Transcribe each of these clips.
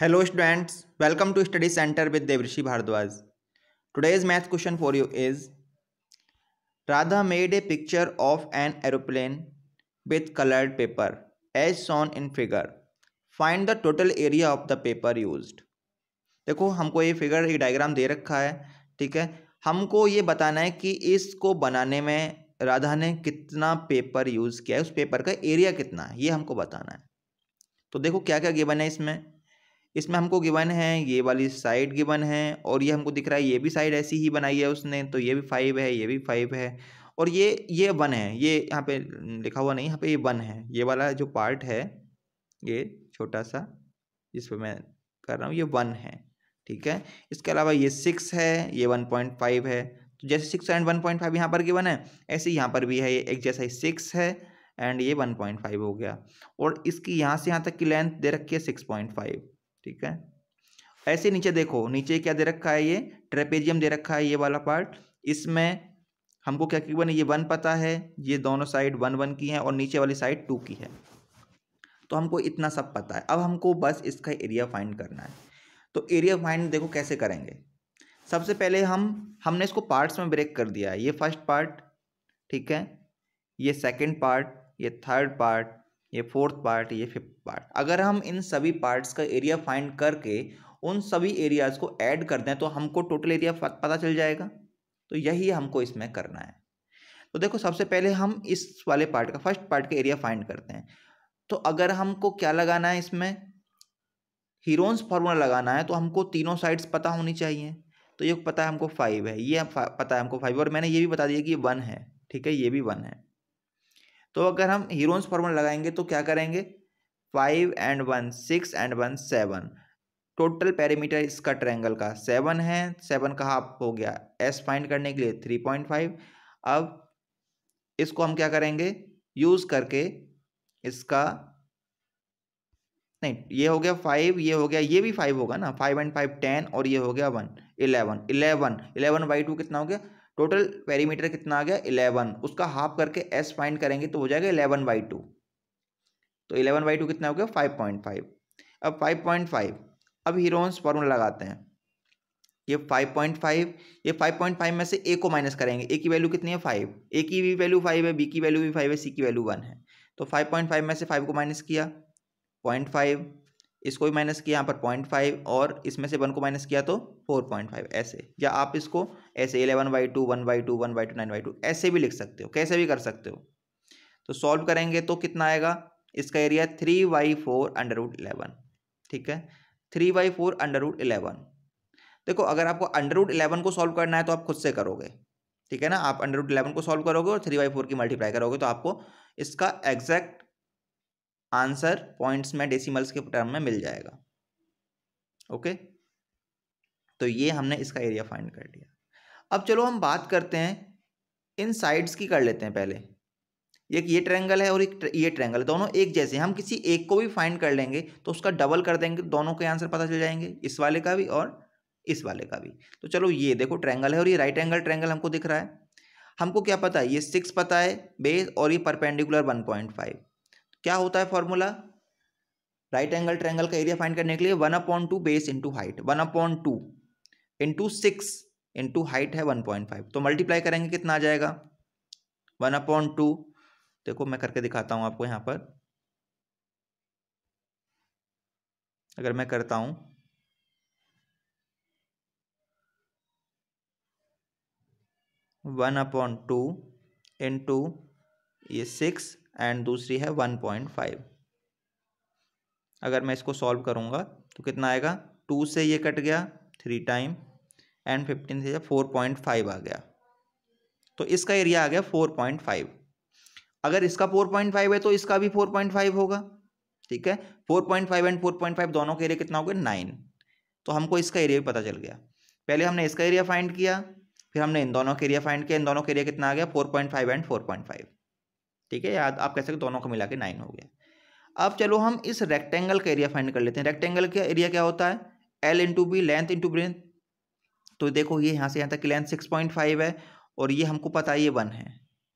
hello students welcome to study centre with Devrishi Bhardwaj today's math question for you is Radha made a picture of an aeroplane with coloured paper as shown in figure find the total area of the paper use देखो हमको ये figure एक diagram दे रखा है ठीक है हमको ये बताना है कि इसको बनाने में राधा ने कितना पेपर यूज़ किया है उस पेपर का एरिया कितना है ये हमको बताना है तो देखो क्या क्या गिवन है इसमें इसमें हमको गिवन है ये वाली साइड गिवन है और ये हमको दिख रहा है ये भी साइड ऐसी ही बनाई है उसने तो ये भी फाइव है ये भी फाइव है और ये ये वन है ये यहाँ पे लिखा हुआ नहीं यहाँ पे ये वन है ये वाला जो पार्ट है ये छोटा सा जिस पर मैं कर रहा हूँ ये वन है ठीक है इसके अलावा ये सिक्स है ये वन पॉइंट फाइव है तो जैसे six and one point five यहाँ पर गिवन है ऐसे यहाँ पर भी है ये एक जैसा ही सिक्स है एंड ये वन पॉइंट फाइव हो गया और इसकी यहाँ से यहाँ तक की लेंथ दे रखी है सिक्स पॉइंट फाइव ठीक है ऐसे नीचे देखो नीचे क्या दे रखा है ये ट्रेपेजियम दे रखा है ये वाला पार्ट इसमें हमको क्या की बने ये वन पता है ये दोनों साइड वन वन की है और नीचे वाली साइड टू की है तो हमको इतना सब पता है अब हमको बस इसका एरिया फाइंड करना है तो एरिया फाइंड देखो कैसे करेंगे सबसे पहले हम हमने इसको पार्ट्स में ब्रेक कर दिया है ये फर्स्ट पार्ट ठीक है ये सेकंड पार्ट ये थर्ड पार्ट ये फोर्थ पार्ट ये फिफ्थ पार्ट अगर हम इन सभी पार्ट्स का एरिया फाइंड करके उन सभी एरियाज़ को ऐड कर दें तो हमको टोटल एरिया पता चल जाएगा तो यही हमको इसमें करना है तो देखो सबसे पहले हम इस वाले पार्ट का फर्स्ट पार्ट का एरिया फाइंड करते हैं तो अगर हमको क्या लगाना है इसमें हीरोन्स फार्मूला लगाना है तो हमको तीनों साइड्स पता होनी चाहिए तो ये पता है हमको फाइव है ये पता है हमको फाइव और मैंने ये भी बता दिया कि ये वन है ठीक है ये भी वन है तो अगर हम हीरोन्स फॉर्मूला लगाएंगे तो क्या करेंगे five and one six and one seven total parameter इसका ट्रायंगल का सेवन है सेवन का हाफ हो गया एस फाइंड करने के लिए थ्री पॉइंट फाइव अब इसको हम क्या करेंगे यूज़ करके इसका नहीं ये हो गया फाइव ये हो गया ये भी फाइव होगा ना फाइव एंड फाइव टेन और ये हो गया one eleven eleven eleven by two कितना हो गया टोटल पेरीमीटर कितना आ गया इलेवन उसका हाफ करके एस फाइंड करेंगे तो हो जाएगा इलेवन बाई टू तो इलेवन बाई टू कितना हो गया फाइव पॉइंट फाइव अब फाइव पॉइंट फाइव अब हीरोन्स फॉर्मूला लगाते हैं ये फाइव पॉइंट फाइव ये फाइव पॉइंट फाइव में से ए को माइनस करेंगे ए की वैल्यू कितनी है फाइव ए की भी वैल्यू फाइव है बी की वैल्यू भी फाइव है सी की वैल्यू वन है तो फाइव पॉइंट फाइव में से फाइव को माइनस किया पॉइंट फाइव इसको भी माइनस किया यहाँ पर पॉइंट फाइव और इसमें से वन को माइनस किया तो फोर पॉइंट फाइव ऐसे या आप इसको ऐसे eleven by two one by two one by two nine by two ऐसे भी लिख सकते हो कैसे भी कर सकते हो तो सॉल्व करेंगे तो कितना आएगा इसका area three by four under root eleven ठीक है three by four under root eleven देखो अगर आपको अंडर रूट इलेवन को सॉल्व करना है तो आप खुद से करोगे ठीक है ना आप अंडर रूट इलेवन को सॉल्व करोगे और थ्री बाई फोर की मल्टीप्लाई करोगे तो आपको इसका एग्जैक्ट आंसर पॉइंट्स में डेसिमल्स के टर्म में मिल जाएगा ओके तो ये हमने इसका एरिया फाइंड कर लिया अब चलो हम बात करते हैं इन साइड्स की कर लेते हैं पहले एक ये ट्रेंगल है और एक ये ट्रेंगल दोनों एक जैसे हम किसी एक को भी फाइंड कर लेंगे तो उसका डबल कर देंगे दोनों के आंसर पता चल जाएंगे इस वाले का भी और इस वाले का भी तो चलो ये देखो ट्रेंगल है और ये राइट एंगल ट्रेंगल हमको दिख रहा है हमको क्या पता है ये सिक्स पता है बेस और ये परपेंडिकुलर वन पॉइंट फाइव क्या होता है फॉर्मूला राइट एंगल ट्रायंगल का एरिया फाइंड करने के लिए one upon two base into height one upon two into six into height है वन पॉइंट फाइव तो मल्टीप्लाई करेंगे कितना आ जाएगा वन अपॉइंट टू देखो मैं करके दिखाता हूँ आपको यहाँ पर अगर मैं करता हूँ वन अपॉइंट टू इंटू ये सिक्स एंड दूसरी है वन पॉइंट फाइव अगर मैं इसको सॉल्व करूँगा तो कितना आएगा टू से ये कट गया थ्री टाइम एंड फिफ्टीन से फोर पॉइंट फाइव आ गया तो इसका एरिया आ गया फोर पॉइंट फाइव अगर इसका फोर पॉइंट फाइव है तो इसका भी फोर पॉइंट फाइव होगा ठीक है four point five and four point five दोनों के एरिया कितना हो गया नाइन तो हमको इसका एरिया भी पता चल गया पहले हमने इसका एरिया फाइंड किया फिर हमने इन दोनों के एरिया फाइंड किया इन दोनों का एरिया कितना आ गया four point five and four point five ठीक है याद आप कह सकते दोनों को मिला के नाइन हो गया अब चलो हम इस रेक्टेंगल का एरिया फाइंड कर लेते हैं रेक्टेंगल का एरिया क्या होता है L into B length into breadth तो देखो ये यहाँ से यहाँ तक की लेंथ सिक्स पॉइंट फाइव है और ये हमको पता है ये वन है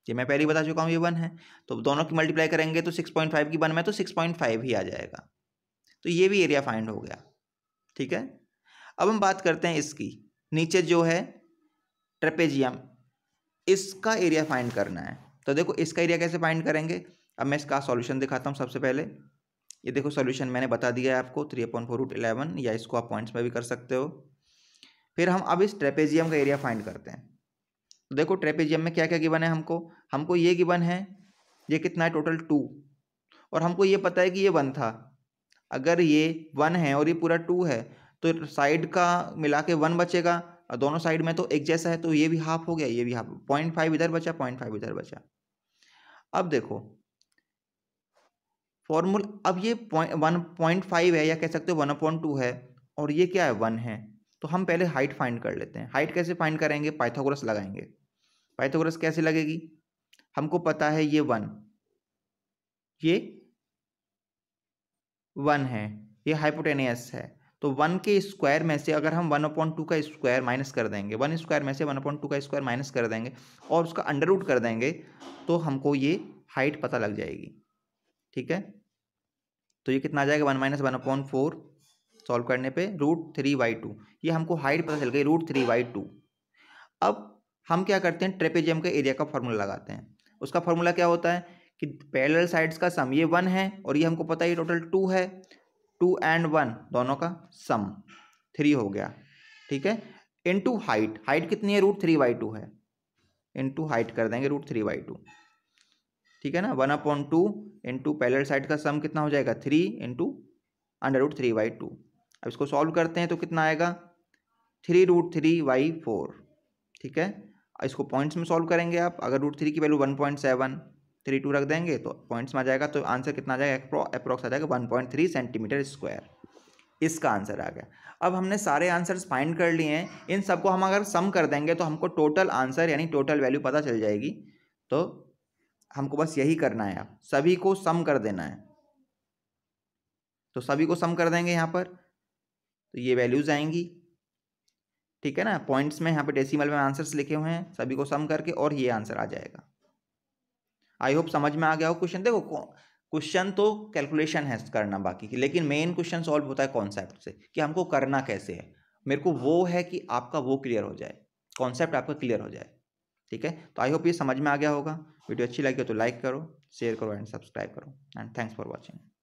ये मैं पहले बता चुका हूँ ये वन है तो दोनों की मल्टीप्लाई करेंगे तो सिक्स पॉइंट फाइव की वन में तो सिक्स पॉइंट फाइव ही आ जाएगा तो ये भी एरिया फाइंड हो गया ठीक है अब हम बात करते हैं इसकी नीचे जो है ट्रेपेजियम इसका एरिया फाइंड करना है तो देखो इसका एरिया कैसे फाइंड करेंगे अब मैं इसका सॉल्यूशन दिखाता हूँ सबसे पहले ये देखो सॉल्यूशन मैंने बता दिया है आपको three upon four root eleven या इसको आप पॉइंट्स में भी कर सकते हो फिर हम अब इस ट्रेपेजियम का एरिया फाइंड करते हैं तो देखो ट्रेपेजियम में क्या क्या गिवन है हमको हमको ये गिवन है ये कितना है टोटल टू और हमको ये पता है कि ये वन था अगर ये वन है और ये पूरा टू है तो साइड का मिला के वन बचेगा और दोनों साइड में तो एक जैसा है तो ये भी हाफ हो गया ये भी हाफ पॉइंट फाइव इधर बचा पॉइंट फाइव इधर बचा अब देखो फॉर्मूल अब ये वन पॉइंट फाइव है या कह सकते हो वन पॉइंट टू है और ये क्या है वन है तो हम पहले हाइट फाइंड कर लेते हैं हाइट कैसे फाइंड करेंगे पाइथागोरस लगाएंगे पाइथागोरस कैसे लगेगी हमको पता है ये वन ये वन है ये हाइपोटेनियस है तो वन के स्क्वायर में से अगर हम वन अपॉइंट टू का स्क्वायर माइनस कर देंगे वन स्क्वायर में से वन अपॉइंट टू का स्क्वायर माइनस कर देंगे और उसका अंडर रूट कर देंगे तो हमको ये हाइट पता लग जाएगी ठीक है तो ये कितना आ जाएगा one minus one upon four solve करने पे रूट थ्री बाई टू ये हमको हाइट पता चल गई रूट थ्री बाई टू अब हम क्या करते हैं ट्रेपेजियम के एरिया का फॉर्मूला लगाते हैं उसका फॉर्मूला क्या होता है कि पैरेलल साइड्स का सम ये वन है और ये हमको पता है ये टोटल टू है टू एंड वन दोनों का सम थ्री हो गया ठीक है इनटू हाइट हाइट कितनी है रूट थ्री बाई टू है इनटू हाइट कर देंगे रूट थ्री बाई टू ठीक है ना one upon two into parallel side का सम कितना हो जाएगा three into under root three by two अब इसको सॉल्व करते हैं तो कितना आएगा three root three by four ठीक है इसको पॉइंट्स में सॉल्व करेंगे आप अगर रूट थ्री की value one point seven three two रख देंगे तो पॉइंट्स में आ जाएगा तो आंसर कितना आ जाएगा अप्रॉक्स आ जाएगा one point three centimetre square इसका आंसर आ गया अब हमने सारे आंसर्स फाइंड कर लिए हैं इन सबको हम अगर सम कर देंगे तो हमको टोटल आंसर यानी टोटल वैल्यू पता चल जाएगी तो हमको बस यही करना है आप सभी को सम कर देना है तो सभी को सम कर देंगे यहाँ पर तो ये वैल्यूज़ आएंगी ठीक है ना पॉइंट्स में यहाँ पे डेसिमल में आंसर्स लिखे हुए हैं सभी को सम करके और ये आंसर आ जाएगा आई होप समझ में आ गया हो क्वेश्चन देखो क्वेश्चन तो कैलकुलेशन है करना बाकी की लेकिन मेन क्वेश्चन सॉल्व होता है कॉन्सेप्ट से कि हमको करना कैसे है मेरे को वो है कि आपका वो क्लियर हो जाए कॉन्सेप्ट आपका क्लियर हो जाए ठीक है तो आई होप ये समझ में आ गया होगा वीडियो अच्छी लगी हो तो लाइक करो शेयर करो एंड सब्सक्राइब करो एंड थैंक्स फॉर वॉचिंग